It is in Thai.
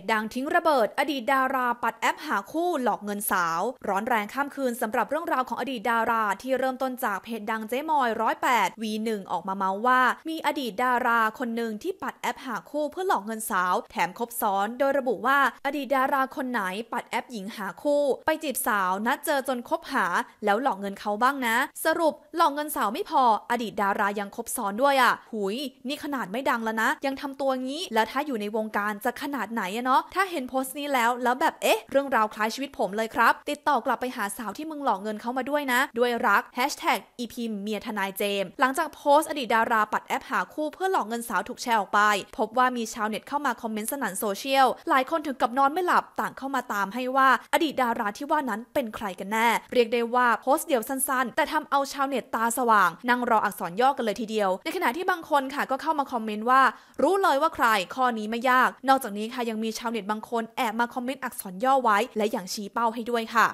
จดังทิ้งระเบิด อดีตดาราปัดแอปหาคู่หลอกเงินสาวร้อนแรงข้ามคืนสำหรับเรื่องราวของอดีตดาราที่เริ่มต้นจากเพจดังเจ๊มอยร้อยแปดวีหนึ่งออกมาเมาว่ามีอดีตดาราคนหนึ่งที่ปัดแอปหาคู่เพื่อหลอกเงินสาว แถมคบซ้อนโดยระบุว่าอดีตดาราคนไหนปัดแอปหญิงหาคู่ไปจีบสาวนัดเจอจนคบหาแล้วหลอกเงินเขาบ้างนะ สรุปหลอกเงินสาวไม่พออดีตดารายังคบซ้อนด้วยอ่ะหุยนี่ขนาดไม่ดังแล้วนะยังทำตัวงี้แล้วถ้าอยู่ในวงการจะขนาดไหนเนาะถ้าเห็นโพสต์นี้แล้วแล้วแบบเอ๊ะ เรื่องราวคล้ายชีวิตผมเลยครับ ติดต่อกลับไปหาสาวที่มึงหลอกเงินเขามาด้วยนะ ด้วยรักแฮชแท็กอีพมเมียทนายเจม หลังจากโพสต์อดีตดาราปัดแอปหาคู่เพื่อหลอกเงินสาวถูกแชร์ออกไป พบว่ามีชาวเน็ตเข้ามาคอมเมนต์สนั่นโซเชียล หลายคนถึงกับนอนไม่หลับต่างเข้ามาตามให้ว่าอดีตดาราที่ว่านั้นเป็นใครกันแน่เรียกได้ว่าโพสต์เดียวสั้นๆ แต่ทำเอาชาวเน็ตตาสว่าง นั่งรออักษรย่อกันเลยทีเดียว ในขณะที่บางคนค่ะก็เข้ามาคอมเมนต์ว่า รู้เลยว่าใคร ข้อนี้ไม่ยาก นอกจากนี้ค่ะยังมมีชาวเน็ตบางคนแอบมาคอมเมนต์อักษรย่อไว้ และอย่างชี้เป้าให้ด้วยค่ะ